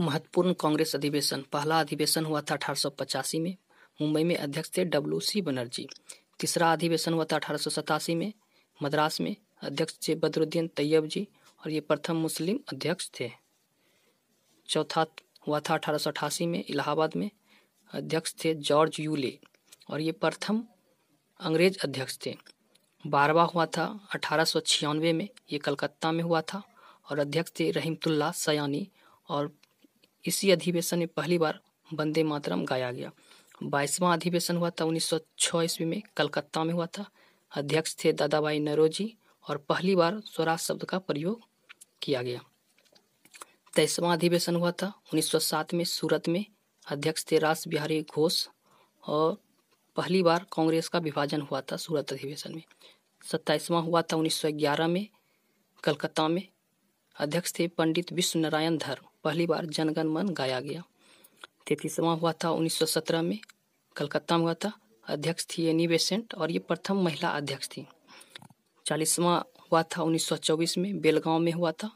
महत्वपूर्ण कांग्रेस अधिवेशन पहला अधिवेशन हुआ था अठारह में मुंबई में अध्यक्ष थे डब्ल्यू सी बनर्जी तीसरा अधिवेशन हुआ था अठारह में मद्रास में अध्यक्ष थे बदरुद्दीन तैयब जी और ये प्रथम मुस्लिम अध्यक्ष थे चौथा हुआ था अठारह में इलाहाबाद में अध्यक्ष थे जॉर्ज यूले और ये प्रथम अंग्रेज अध्यक्ष थे बारवा हुआ था अठारह में ये कलकत्ता में हुआ था और अध्यक्ष थे रहीमतुल्ला सयानी और इसी अधिवेशन में पहली बार वंदे मातरम गाया गया बाईसवां अधिवेशन हुआ था 1906 ईस्वी में कलकत्ता में हुआ था अध्यक्ष थे दादाबाई नरोजी और पहली बार स्वराज शब्द का प्रयोग किया गया तेईसवां अधिवेशन हुआ था 1907 में सूरत में अध्यक्ष थे रास बिहारी घोष और पहली बार कांग्रेस का विभाजन हुआ था सूरत अधिवेशन में सत्ताईसवां हुआ था 1911 में कलकत्ता में अध्यक्ष थे पंडित विश्व नारायण धर्म पहली बार जनगण मन गाया गया तैतीसवा हुआ था 1917 में कलकत्ता में हुआ था अध्यक्ष थी एनी बेसेंट और ये प्रथम महिला अध्यक्ष थी चालीसवा हुआ था 1924 में बेलगांव में हुआ था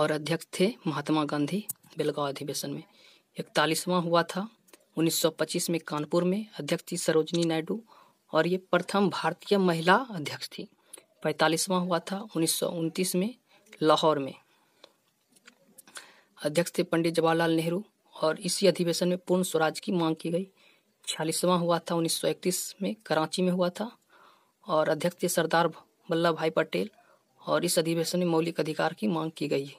और अध्यक्ष थे महात्मा गांधी बेलगांव अधिवेशन में इकतालीसवां हुआ था 1925 में कानपुर में अध्यक्ष थी सरोजनी नायडू और ये प्रथम भारतीय महिला अध्यक्ष थी पैंतालीसवां हुआ था उन्नीस में लाहौर में अध्यक्ष थे पंडित जवाहरलाल नेहरू और इसी अधिवेशन में पूर्ण स्वराज की मांग की गई छियालीसवा हुआ था 1931 में कराची में हुआ था और अध्यक्ष थे सरदार वल्लभ भाई पटेल और इस अधिवेशन में मौलिक अधिकार की मांग की गई